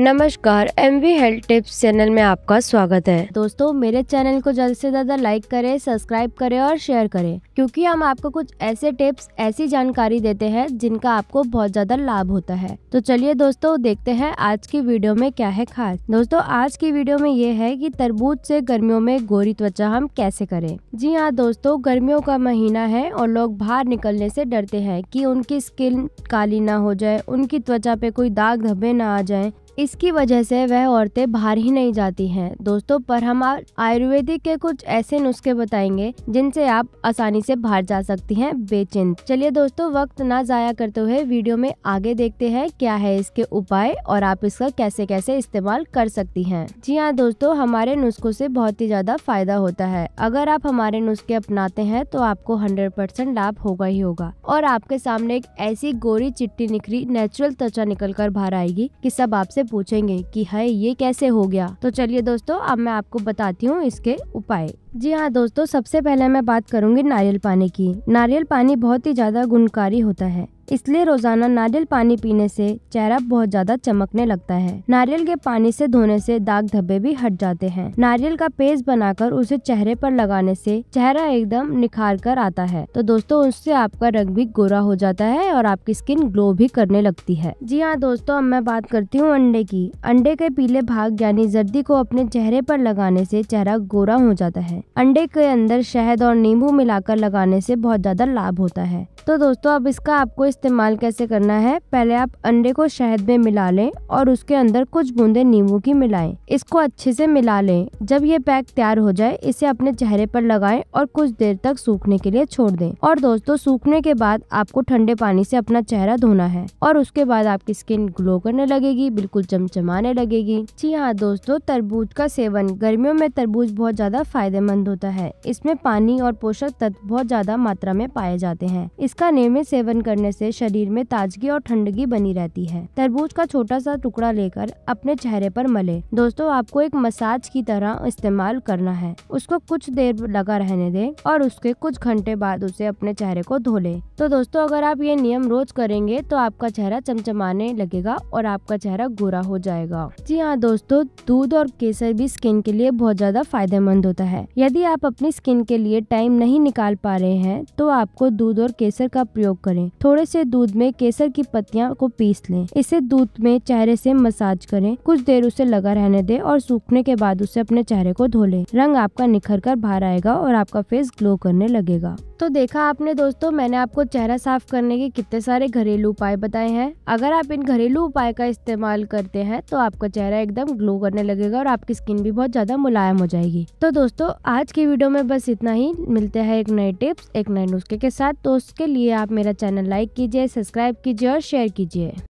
नमस्कार M V health tips channel में आपका स्वागत है दोस्तों मेरे चैनल को जल्द से ज्यादा लाइक करें सब्सक्राइब करें और शेयर करें क्योंकि हम आपको कुछ ऐसे टिप्स ऐसी जानकारी देते हैं जिनका आपको बहुत ज्यादा लाभ होता है तो चलिए दोस्तों देखते हैं आज की वीडियो में क्या है खास दोस्तों आज की वीडियो में ये है की तरबूज ऐसी गर्मियों में गोरी त्वचा हम कैसे करें जी हाँ दोस्तों गर्मियों का महीना है और लोग बाहर निकलने से डरते हैं की उनकी स्किन काली ना हो जाए उनकी त्वचा पे कोई दाग धब्बे ना आ जाए इसकी वजह से वह औरतें बाहर ही नहीं जाती हैं दोस्तों पर हम आयुर्वेदिक के कुछ ऐसे नुस्खे बताएंगे जिनसे आप आसानी से बाहर जा सकती हैं बेचिंत चलिए दोस्तों वक्त ना जाया करते हुए वीडियो में आगे देखते हैं क्या है इसके उपाय और आप इसका कैसे कैसे इस्तेमाल कर सकती है जी हाँ दोस्तों हमारे नुस्खों से बहुत ही ज्यादा फायदा होता है अगर आप हमारे नुस्खे अपनाते हैं तो आपको हंड्रेड परसेंट लाभ होगा ही होगा और आपके सामने एक ऐसी गोरी चिट्टी निखरी नेचुरल त्वचा निकल कर बाहर आएगी की सब आपसे पूछेंगे कि है ये कैसे हो गया तो चलिए दोस्तों अब मैं आपको बताती हूँ इसके उपाय जी हाँ दोस्तों सबसे पहले मैं बात करूंगी नारियल पानी की नारियल पानी बहुत ही ज्यादा गुणकारी होता है इसलिए रोजाना नारियल पानी पीने से चेहरा बहुत ज्यादा चमकने लगता है नारियल के पानी से धोने से दाग धब्बे भी हट जाते हैं नारियल का पेस्ट बनाकर उसे चेहरे पर लगाने से चेहरा एकदम निखार कर आता है तो दोस्तों उससे आपका रंग भी गोरा हो जाता है और आपकी स्किन ग्लो भी करने लगती है जी हाँ दोस्तों अब मैं बात करती हूँ अंडे की अंडे के पीले भाग यानी जर्दी को अपने चेहरे पर लगाने से चेहरा गोरा हो जाता है अंडे के अंदर शहद और नींबू मिलाकर लगाने से बहुत ज्यादा लाभ होता है तो दोस्तों अब इसका आपको इस इस्तेमाल कैसे करना है पहले आप अंडे को शहद में मिला लें और उसके अंदर कुछ बूंदे नींबू की मिलाएं इसको अच्छे से मिला लें जब ये पैक तैयार हो जाए इसे अपने चेहरे पर लगाएं और कुछ देर तक सूखने के लिए छोड़ दें और दोस्तों सूखने के बाद आपको ठंडे पानी से अपना चेहरा धोना है और उसके बाद आपकी स्किन ग्लो करने लगेगी बिल्कुल चमचमाने लगेगी जी हाँ दोस्तों तरबूज का सेवन गर्मियों में तरबूज बहुत ज्यादा फायदेमंद होता है इसमें पानी और पोषक तत्व बहुत ज्यादा मात्रा में पाए जाते हैं इसका नियमित सेवन करने से से शरीर में ताजगी और ठंडगी बनी रहती है तरबूज का छोटा सा टुकड़ा लेकर अपने चेहरे पर मले दोस्तों आपको एक मसाज की तरह इस्तेमाल करना है उसको कुछ देर लगा रहने दे और उसके कुछ घंटे बाद उसे अपने चेहरे को धो ले तो दोस्तों अगर आप ये नियम रोज करेंगे तो आपका चेहरा चमचमाने लगेगा और आपका चेहरा गोरा हो जाएगा जी हाँ दोस्तों दूध और केसर भी स्किन के लिए बहुत ज्यादा फायदेमंद होता है यदि आप अपनी स्किन के लिए टाइम नहीं निकाल पा रहे हैं तो आपको दूध और केसर का प्रयोग करें थोड़े से से दूध में केसर की पत्तियां को पीस लें इसे दूध में चेहरे से मसाज करें कुछ देर उसे लगा रहने दें और सूखने के बाद उसे अपने चेहरे को धो लें रंग आपका निखर कर बाहर आएगा और आपका फेस ग्लो करने लगेगा तो देखा आपने दोस्तों मैंने आपको चेहरा साफ करने के कितने सारे घरेलू उपाय बताए हैं अगर आप इन घरेलू उपाय का इस्तेमाल करते हैं तो आपका चेहरा एकदम ग्लो करने लगेगा और आपकी स्किन भी बहुत ज़्यादा मुलायम हो जाएगी तो दोस्तों आज की वीडियो में बस इतना ही मिलते हैं एक नए टिप्स एक नए नुस्खे के साथ तो उसके लिए आप मेरा चैनल लाइक कीजिए सब्सक्राइब कीजिए और शेयर कीजिए